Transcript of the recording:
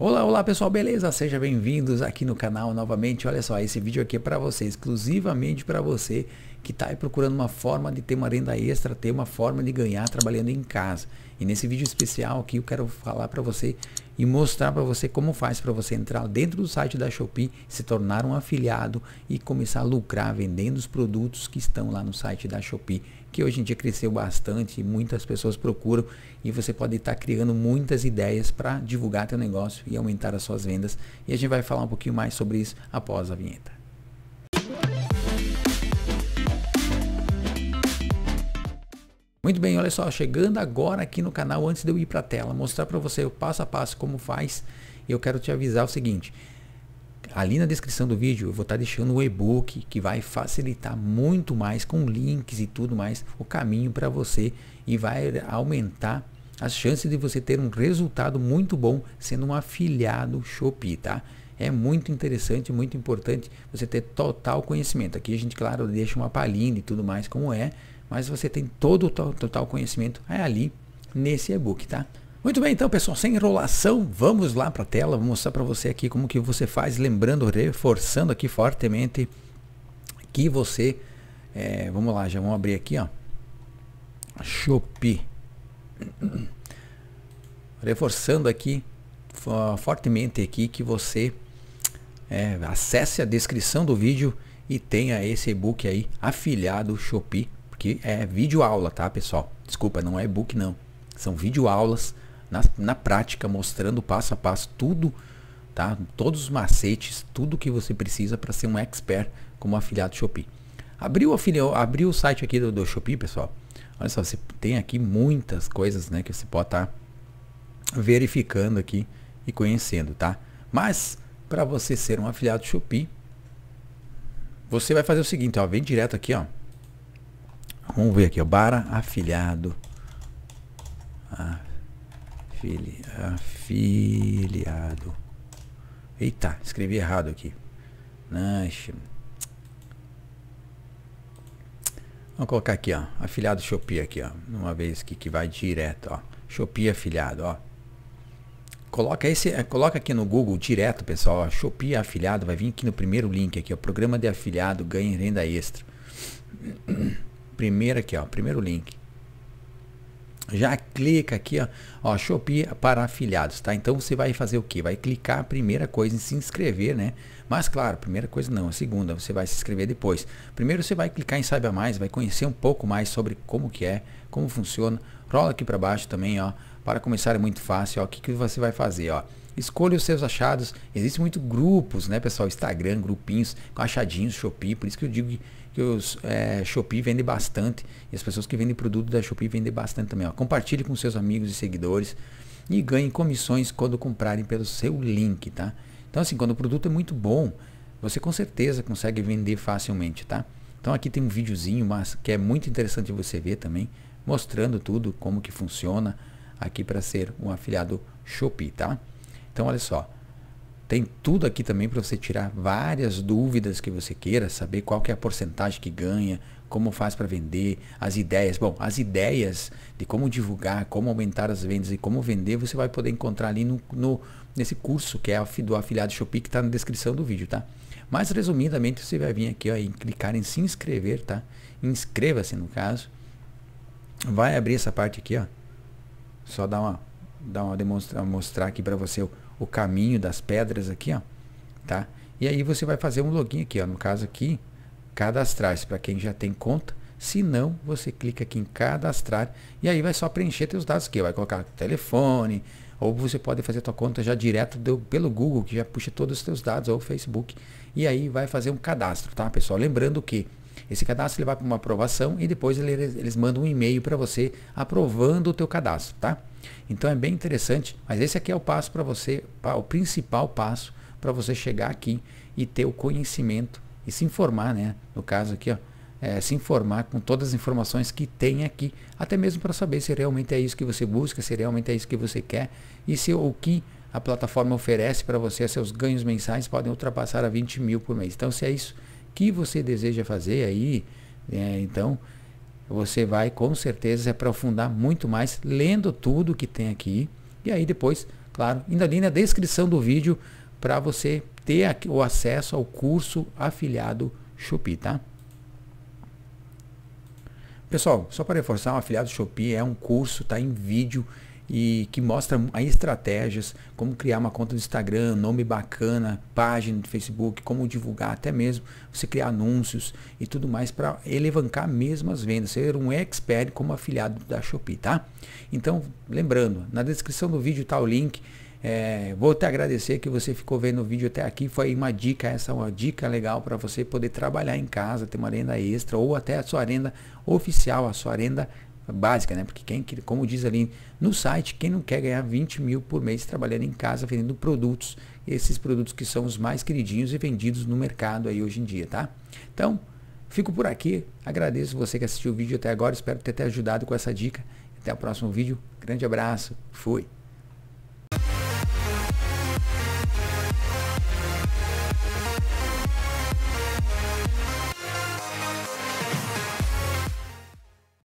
Olá, olá pessoal, beleza? Sejam bem-vindos aqui no canal novamente. Olha só, esse vídeo aqui é para você, exclusivamente para você que está procurando uma forma de ter uma renda extra, ter uma forma de ganhar trabalhando em casa. E nesse vídeo especial aqui eu quero falar para você e mostrar para você como faz para você entrar dentro do site da Shopee, se tornar um afiliado e começar a lucrar vendendo os produtos que estão lá no site da Shopee, que hoje em dia cresceu bastante, muitas pessoas procuram e você pode estar tá criando muitas ideias para divulgar teu negócio e aumentar as suas vendas. E a gente vai falar um pouquinho mais sobre isso após a vinheta. Muito bem, olha só, chegando agora aqui no canal, antes de eu ir para a tela, mostrar para você o passo a passo como faz, eu quero te avisar o seguinte. Ali na descrição do vídeo eu vou estar tá deixando o e-book que vai facilitar muito mais com links e tudo mais o caminho para você e vai aumentar as chances de você ter um resultado muito bom sendo um afiliado Shopee, tá? É muito interessante, muito importante você ter total conhecimento. Aqui a gente, claro, deixa uma palhinha e tudo mais como é, mas você tem todo o total conhecimento é ali nesse e-book, tá? Muito bem, então pessoal, sem enrolação, vamos lá para a tela, vou mostrar para você aqui como que você faz, lembrando, reforçando aqui fortemente que você, é, vamos lá, já vamos abrir aqui, ó, Shopee, reforçando aqui fortemente aqui que você é, acesse a descrição do vídeo e tenha esse e-book aí afiliado Shopee porque é vídeo aula, tá, pessoal? Desculpa, não é e-book não. São vídeo aulas na, na prática mostrando passo a passo tudo, tá? Todos os macetes, tudo que você precisa para ser um expert como afiliado Shopee. Abriu, afiliou, abriu o site aqui do, do Shopee, pessoal. Olha só, você tem aqui muitas coisas, né, que você pode estar tá verificando aqui e conhecendo, tá? Mas para você ser um afiliado Shopee, você vai fazer o seguinte, ó, vem direto aqui, ó, Vamos ver aqui, ó. Bara afiliado. Afili, afiliado. Eita, escrevi errado aqui. Nice. Vamos colocar aqui, ó. Afiliado Shopee aqui, ó. Uma vez que, que vai direto, ó. Shopee afiliado, ó. Coloca, esse, eh, coloca aqui no Google direto, pessoal. Ó, Shopee afiliado vai vir aqui no primeiro link aqui, ó. Programa de afiliado ganha renda extra primeiro aqui, ó, primeiro link. Já clica aqui, ó, ó, Shopee para afiliados, tá? Então você vai fazer o que? Vai clicar a primeira coisa em se inscrever, né? Mas claro, primeira coisa não, a segunda, você vai se inscrever depois. Primeiro você vai clicar em saiba mais, vai conhecer um pouco mais sobre como que é, como funciona. Rola aqui para baixo também, ó, para começar é muito fácil, ó, o que que você vai fazer, ó? Escolha os seus achados. Existem muitos grupos, né, pessoal? Instagram, grupinhos, com achadinhos, Shopee. Por isso que eu digo que os é, Shopee vende bastante. E as pessoas que vendem produto da Shopee vendem bastante também. Ó. Compartilhe com seus amigos e seguidores. E ganhem comissões quando comprarem pelo seu link, tá? Então, assim, quando o produto é muito bom, você com certeza consegue vender facilmente, tá? Então aqui tem um videozinho, mas que é muito interessante você ver também, mostrando tudo como que funciona aqui para ser um afiliado Shopee, tá? Então, olha só. Tem tudo aqui também para você tirar várias dúvidas que você queira, saber qual que é a porcentagem que ganha, como faz para vender, as ideias. Bom, as ideias de como divulgar, como aumentar as vendas e como vender, você vai poder encontrar ali no, no nesse curso que é do afiliado Shopee que está na descrição do vídeo, tá? Mas resumidamente você vai vir aqui ó, e clicar em se inscrever, tá? Inscreva-se no caso. Vai abrir essa parte aqui, ó. Só dar uma, dar uma demonstra mostrar aqui para você o caminho das pedras aqui, ó, tá? E aí você vai fazer um login aqui, ó, no caso aqui, cadastrar-se para quem já tem conta. Se não, você clica aqui em cadastrar e aí vai só preencher seus dados aqui, vai colocar telefone, ou você pode fazer a tua conta já direto do, pelo Google, que já puxa todos os seus dados, ou Facebook, e aí vai fazer um cadastro, tá, pessoal? Lembrando que esse cadastro ele vai para uma aprovação e depois eles eles mandam um e-mail para você aprovando o teu cadastro, tá? Então é bem interessante, mas esse aqui é o passo para você, o principal passo para você chegar aqui e ter o conhecimento e se informar, né? No caso aqui, ó, é, se informar com todas as informações que tem aqui, até mesmo para saber se realmente é isso que você busca, se realmente é isso que você quer e se o que a plataforma oferece para você, seus ganhos mensais podem ultrapassar a 20 mil por mês. Então, se é isso que você deseja fazer aí, é, então você vai com certeza se aprofundar muito mais lendo tudo que tem aqui. E aí depois, claro, ainda ali na descrição do vídeo para você ter aqui, o acesso ao curso afiliado Shopee, tá? Pessoal, só para reforçar, o afiliado Shopee é um curso, tá em vídeo e que mostra aí estratégias, como criar uma conta do Instagram, nome bacana, página do Facebook, como divulgar até mesmo, você criar anúncios e tudo mais para elevancar mesmo as vendas, ser um expert como afiliado da Shopee, tá? Então, lembrando, na descrição do vídeo está o link, é, vou te agradecer que você ficou vendo o vídeo até aqui. Foi uma dica, essa é uma dica legal para você poder trabalhar em casa, ter uma renda extra ou até a sua renda oficial, a sua renda básica, né? Porque quem, como diz ali no site, quem não quer ganhar 20 mil por mês trabalhando em casa vendendo produtos, esses produtos que são os mais queridinhos e vendidos no mercado aí hoje em dia, tá? Então, fico por aqui. Agradeço você que assistiu o vídeo até agora. Espero ter te ajudado com essa dica. Até o próximo vídeo. Grande abraço. Fui.